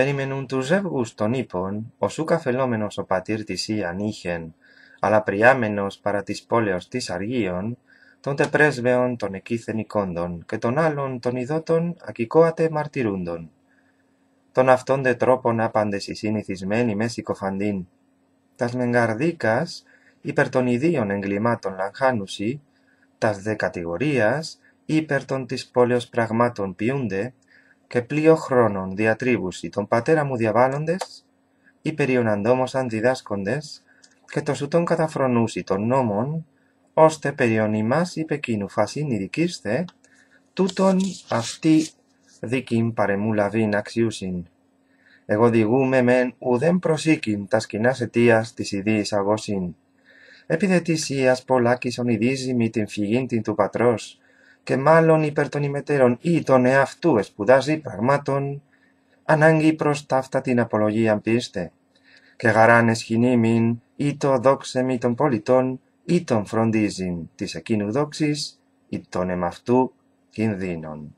περιμένουν τους ζεύγους των ύπων, ο σούκα φελόμενος ο πατήρ της Ιαν αλλά πριάμενος παρά της πόλεως της Αργίων, των τεπρέσβεων τόν των εκείθεν οικόντων και των άλλων των ειδότων ακικόατε μαρτυρούντων. Των αυτών δε τρόπων άπαντες η σύνηθισμένη μέση κοφαντίν Τας μεγαρδίκας υπερ των ιδίων εγκλημάτων λαγχάνουσι, τας δε κατηγορίας υπερ των πραγμάτων ποιούνται, και πλοίο χρόνων διατρίβουσι τον πατέρα μου διαβάλλοντες, υπερίωναν τόμος αντιδάσκοντες, και το τόν καταφρονούσι των νόμων, ώστε περιον ημάς υπεκίνου φασίν ειδικήστε, τούτον αυτή δίκην παρεμού λαβήν αξιούσιν. Εγώ διηγούμε μεν ουδέν προσήκην τα σκηνάς αιτίας της ιδής αγώσιν. Επιδετησίας πολλάκης ονειδίζει μη την φυγήν την του πατρός, και μάλλον υπέρ των ημετέρων ή των εαυτού εσπουδάζει πραγμάτων, ανάγκη προς ταύτα την απολογία πίστε, και γαράνες μην, ή το μη των πολιτών ή τον φροντίζειν της εκείνου δόξης ή τον εμαυτού κινδύνων.